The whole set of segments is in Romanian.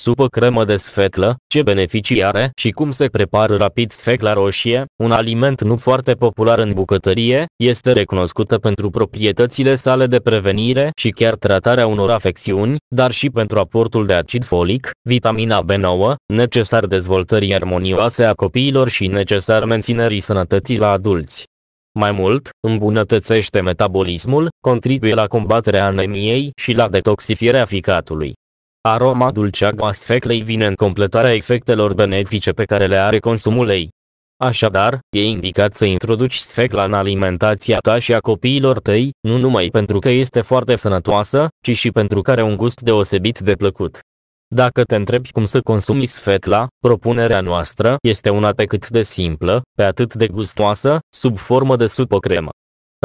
supă cremă de sfeclă, ce beneficii are și cum se prepară rapid sfecla roșie, un aliment nu foarte popular în bucătărie, este recunoscută pentru proprietățile sale de prevenire și chiar tratarea unor afecțiuni, dar și pentru aportul de acid folic, vitamina B9, necesar dezvoltării armonioase a copiilor și necesar menținerii sănătății la adulți. Mai mult, îmbunătățește metabolismul, contribuie la combaterea anemiei și la detoxifierea ficatului. Aroma a sfeclei vine în completarea efectelor benefice pe care le are consumul ei. Așadar, e indicat să introduci sfecla în alimentația ta și a copiilor tăi, nu numai pentru că este foarte sănătoasă, ci și pentru că are un gust deosebit de plăcut. Dacă te întrebi cum să consumi sfecla, propunerea noastră este una pe cât de simplă, pe atât de gustoasă, sub formă de supă cremă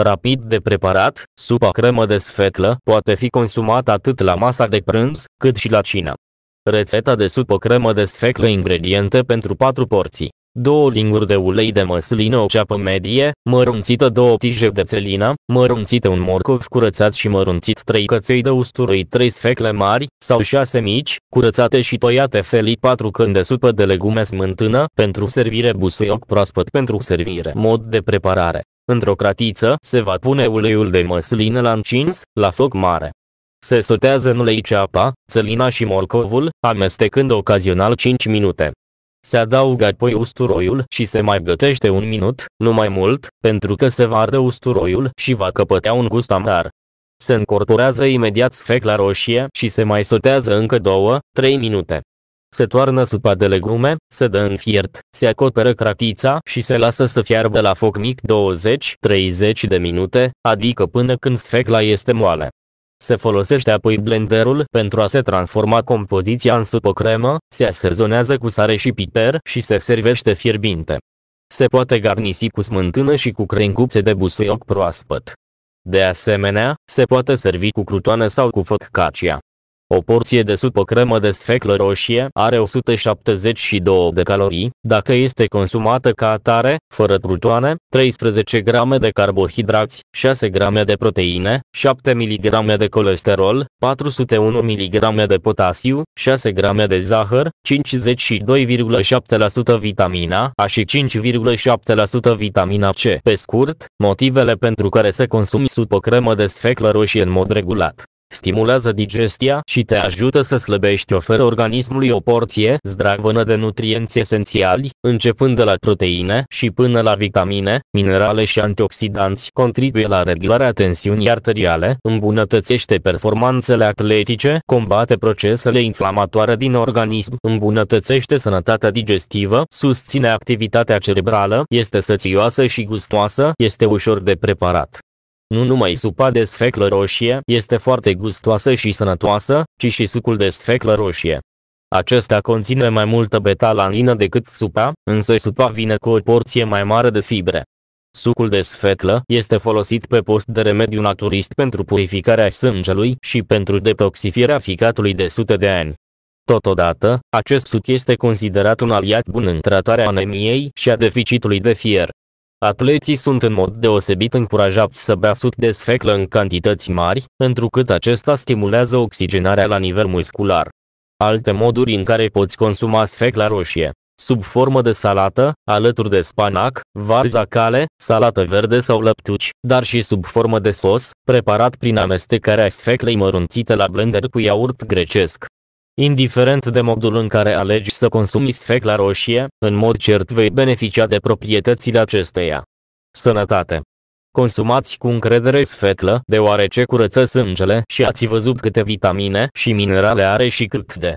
rapid de preparat, supa cremă de sfeclă poate fi consumată atât la masa de prânz, cât și la cină. Rețeta de supă cremă de sfeclă ingrediente pentru 4 porții. 2 linguri de ulei de măsline o ceapă medie, mărunțită 2 tije de țelină, mărunțită un morcov curățat și mărunțit 3 căței de usturoi 3 sfecle mari sau 6 mici, curățate și tăiate felii 4 când de supă de legume smântână pentru servire busuioc proaspăt pentru servire. Mod de preparare Într-o cratiță se va pune uleiul de măsline la încins, la foc mare. Se sotează în ulei ceapa, țelina și morcovul, amestecând ocazional 5 minute. Se adaugă apoi usturoiul și se mai gătește un minut, nu mai mult, pentru că se va arde usturoiul și va căpătea un gust amar. Se încorporează imediat sfecla roșie și se mai sotează încă 2-3 minute. Se toarnă supa de legume, se dă în fiert, se acoperă cratița și se lasă să fiarbă la foc mic 20-30 de minute, adică până când sfecla este moale. Se folosește apoi blenderul pentru a se transforma compoziția în supă cremă, se asezonează cu sare și piper și se servește fierbinte. Se poate garnisi cu smântână și cu crenguțe de busuioc proaspăt. De asemenea, se poate servi cu crutoană sau cu focaccia. O porție de supă cremă de sfeclă roșie are 172 de calorii, dacă este consumată ca atare, fără trutoane, 13 grame de carbohidrați, 6 grame de proteine, 7 mg de colesterol, 401 mg de potasiu, 6 grame de zahăr, 52,7% vitamina A și 5,7% vitamina C. Pe scurt, motivele pentru care se consumi supă cremă de sfeclă roșie în mod regulat stimulează digestia și te ajută să slăbești oferă organismului o porție zdravănă de nutrienți esențiali, începând de la proteine și până la vitamine, minerale și antioxidanți. Contribuie la reglarea tensiunii arteriale, îmbunătățește performanțele atletice, combate procesele inflamatoare din organism, îmbunătățește sănătatea digestivă, susține activitatea cerebrală, este sățioasă și gustoasă, este ușor de preparat, nu numai supa de sfeclă roșie este foarte gustoasă și sănătoasă, ci și sucul de sfeclă roșie. Acesta conține mai multă beta-lanină decât supa, însă supa vine cu o porție mai mare de fibre. Sucul de sfeclă este folosit pe post de remediu naturist pentru purificarea sângelui și pentru detoxifierea ficatului de sute de ani. Totodată, acest suc este considerat un aliat bun în tratarea anemiei și a deficitului de fier. Atleții sunt în mod deosebit încurajați să bea sut de sfeclă în cantități mari, întrucât acesta stimulează oxigenarea la nivel muscular. Alte moduri în care poți consuma sfecla roșie Sub formă de salată, alături de spanac, varza cale, salată verde sau lăptuci, dar și sub formă de sos, preparat prin amestecarea sfeclei mărunțite la blender cu iaurt grecesc. Indiferent de modul în care alegi să consumi sfecla roșie, în mod cert vei beneficia de proprietățile acesteia. Sănătate Consumați cu încredere sfeclă, deoarece curăță sângele și ați văzut câte vitamine și minerale are și cât de